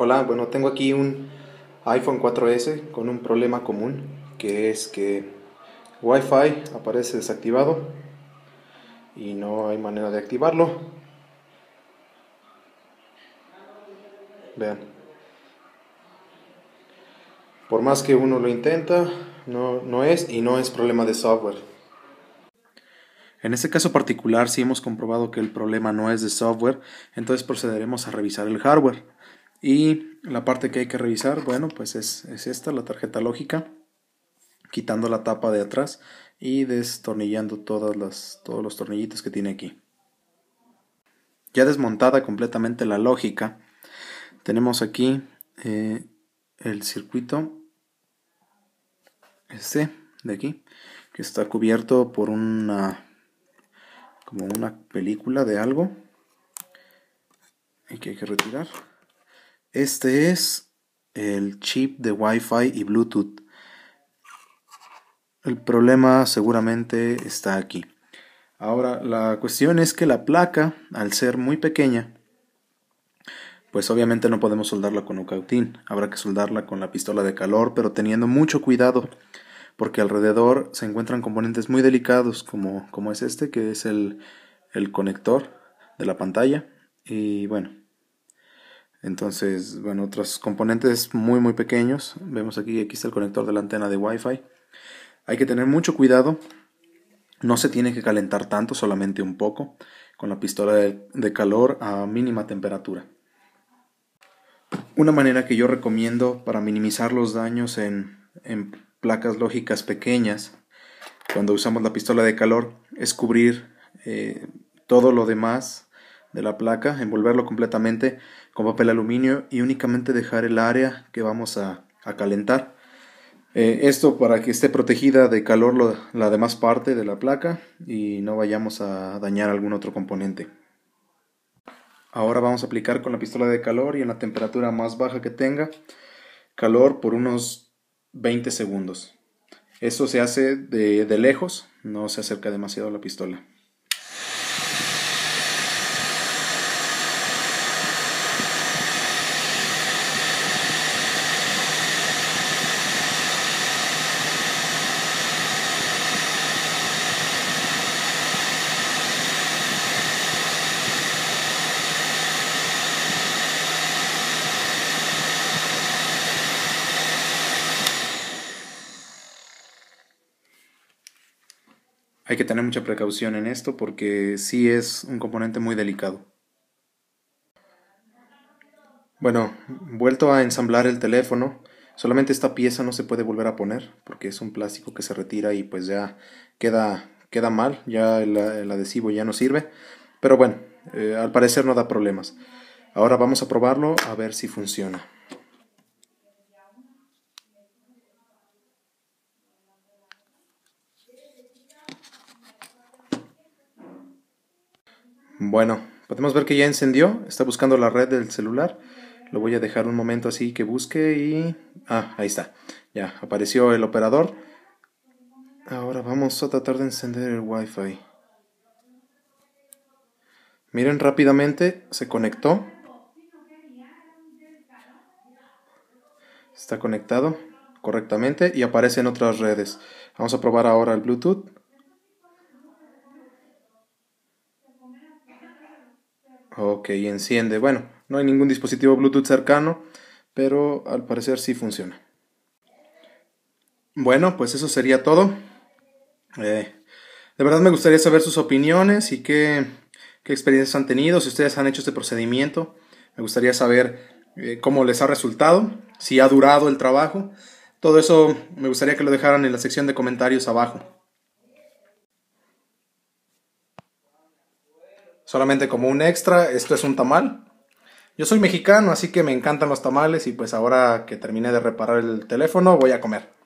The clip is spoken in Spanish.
Hola, bueno, tengo aquí un iPhone 4S con un problema común, que es que Wi-Fi aparece desactivado y no hay manera de activarlo. Vean. Por más que uno lo intenta, no, no es y no es problema de software. En este caso particular, si hemos comprobado que el problema no es de software, entonces procederemos a revisar el hardware. Y la parte que hay que revisar, bueno, pues es, esta, la tarjeta lógica, quitando la tapa de atrás y destornillando todas las, todos los tornillitos que tiene aquí. Ya desmontada completamente la lógica, tenemos aquí eh, el circuito, este de aquí, que está cubierto por una, como una película de algo, y que hay que retirar. Este es el chip de Wi-Fi y Bluetooth. El problema seguramente está aquí. Ahora, la cuestión es que la placa, al ser muy pequeña, pues obviamente no podemos soldarla con un cautín. Habrá que soldarla con la pistola de calor, pero teniendo mucho cuidado, porque alrededor se encuentran componentes muy delicados, como, como es este, que es el, el conector de la pantalla. Y bueno, entonces, bueno, otros componentes muy muy pequeños. Vemos aquí, aquí está el conector de la antena de Wi-Fi. Hay que tener mucho cuidado. No se tiene que calentar tanto, solamente un poco, con la pistola de calor a mínima temperatura. Una manera que yo recomiendo para minimizar los daños en, en placas lógicas pequeñas, cuando usamos la pistola de calor, es cubrir eh, todo lo demás de la placa, envolverlo completamente con papel aluminio y únicamente dejar el área que vamos a, calentar. Eh, esto para que esté protegida de calor la demás parte de la placa y no vayamos a dañar algún otro componente. Ahora vamos a aplicar con la pistola de calor y en la temperatura más baja que tenga calor por unos 20 segundos. Eso se hace de, de lejos, no se acerca demasiado a la pistola. Hay que tener mucha precaución en esto porque sí es un componente muy delicado. Bueno, vuelto a ensamblar el teléfono, solamente esta pieza no se puede volver a poner porque es un plástico que se retira y pues ya queda, queda mal, ya el, adhesivo ya no sirve. Pero bueno, eh, al parecer no da problemas. Ahora vamos a probarlo a ver si funciona. Bueno, podemos ver que ya encendió, está buscando la red del celular. Lo voy a dejar un momento así que busque y... Ah, ahí está. Ya, apareció el operador. Ahora vamos a tratar de encender el Wi-Fi. Miren rápidamente, se conectó. Está conectado correctamente y aparecen otras redes. Vamos a probar ahora el Bluetooth. Ok, enciende. Bueno, no hay ningún dispositivo Bluetooth cercano, pero al parecer sí funciona. Bueno, pues eso sería todo. Eh, de verdad me gustaría saber sus opiniones y qué, experiencias han tenido, si ustedes han hecho este procedimiento. Me gustaría saber eh, cómo les ha resultado, si ha durado el trabajo. Todo eso me gustaría que lo dejaran en la sección de comentarios abajo. solamente como un extra, esto es un tamal. Yo soy mexicano, así que me encantan los tamales y pues ahora que terminé de reparar el teléfono voy a comer.